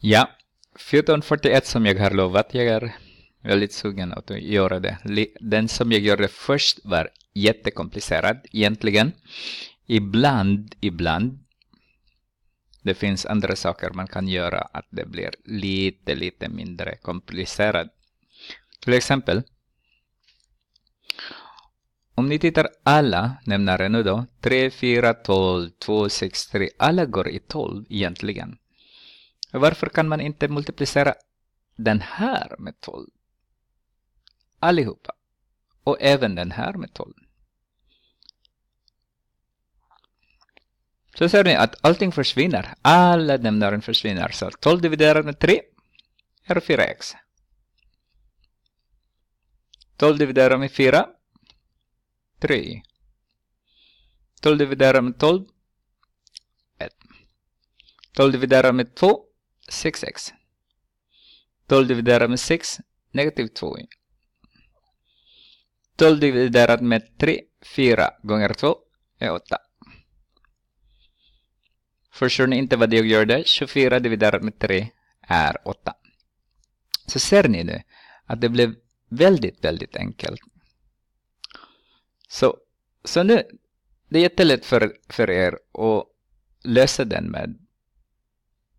Ja, 14.41 som jag har lovat. Jag är väldigt sugen att göra det. Den som jag gjorde först var jättekomplicerad egentligen. Ibland, ibland. Det finns andra saker man kan göra att det blir lite, lite mindre komplicerat. Till exempel. Om ni tittar alla nämnare nu då. 3, 4, 12, 2, 6, 3. Alla går i 12 egentligen. Varför kan man inte multiplicera den här med 12? Allihopa. Och även den här med 12. Så ser ni att allting försvinner. Alla nämnaren försvinner. Så 12 dividerat med 3 är 4x. 12 dividerat med 4, 3. 12 dividerat med 12, 1. 12 dividerat med 2, 6x. 12 dividerat med 6, negativ 2. 12 dividerat med 3, 4 gånger 2 är 8. Förstår ni inte vad jag gjorde? 24 dividerat med 3 är 8. Så ser ni nu att det blev väldigt, väldigt enkelt. Så, så nu, det är jättelätt för, för er att lösa den med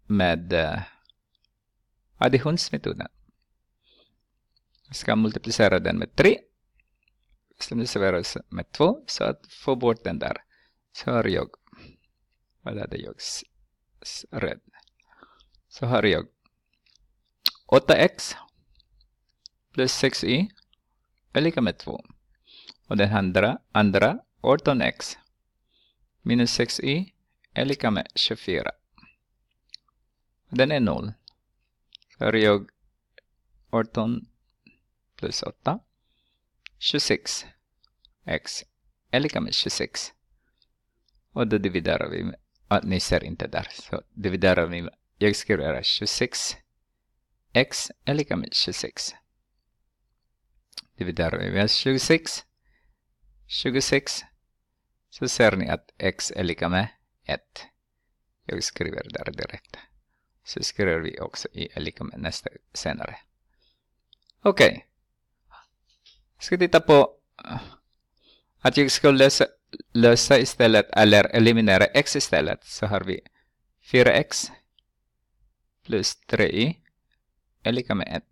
med eh, additionsmetoden. Jag ska multiplicera den med 3. Sen multiplicerar jag med 2 så att få bort den där. Så har jag, vad hade jag rädd? Så har jag 8x plus 6y är lika med 2. Och den andra, andra 18x minus 6y är lika med 24. Den är 0. Så har jag 18 plus 8. 26 x är lika med 26. Och då dividerar vi med, ah, ni ser inte där, så dividerar vi med, jag skriver 26 x är lika med 26. Dividerar vi med 26, 26, så ser ni att x är lika med 1. Jag skriver där direkt så skriver vi också i lika med nästa senare. Okej. Okay. Ska titta på eh, att jag ska lösa, lösa istället eller eliminera x istället så har vi 4x plus 3i är lika med 1.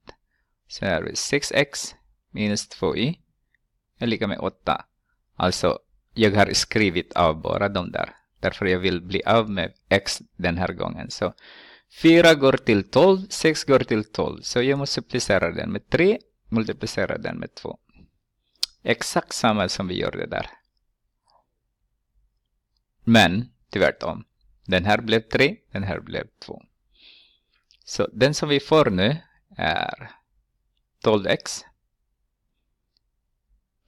Så har vi 6x minus 2i är lika med 8. Alltså jag har skrivit av bara de där. Därför jag vill bli av med x den här gången. Så 4 går till 12, 6 går till 12. Så jag multiplicerar den med 3, multiplicerar den med 2. Exakt samma som vi gjorde där. Men tvärtom. Den här blev 3, den här blev 2. Så den som vi får nu är 12x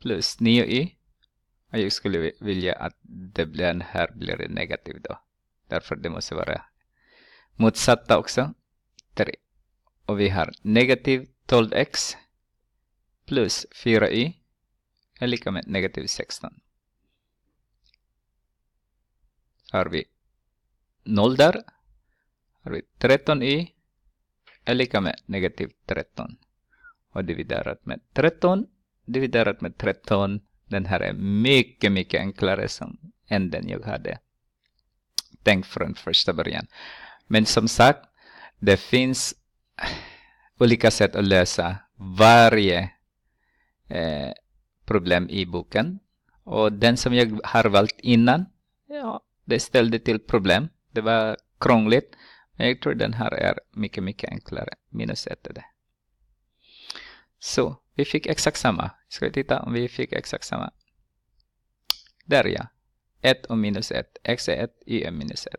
plus 9y. Jag skulle vilja att det blir, den här blir negativ då. Därför det måste vara motsatta också. 3. Och vi har negativ 12x plus 4y är lika med negativ 16. Har vi 0 där. Har vi 13y är lika med negativ 13. Och dividerat med 13 dividerat med 13. Den här är mycket, mycket enklare än den jag hade tänkt från första början. Men som sagt, det finns olika sätt att lösa varje eh, problem i boken. Och den som jag har valt innan, ja, det ställde till problem. Det var krångligt. Men jag tror den här är mycket, mycket enklare. Minus ett är det. Så, vi fick exakt samma. Ska vi titta om vi fick exakt samma? Där ja. 1 och minus 1. X är 1, Y är minus 1.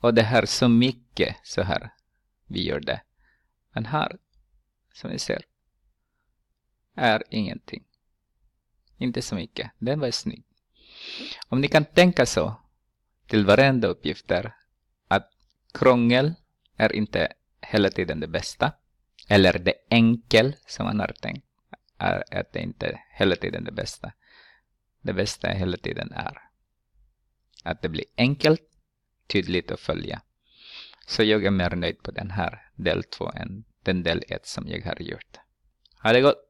Och det här så mycket så här. Vi gör det. Men här, som ni ser, är ingenting. Inte så mycket. Den var snygg. Om ni kan tänka så till varenda uppgifter att krångel är inte hela tiden det bästa. Eller det enkel som man har tänkt är att det inte hela tiden det bästa. Det bästa hela tiden är att det blir enkelt tydligt att följa. Så jag är mer nöjd på den här del 2 än den del 1 som jag har gjort. Ha det gott!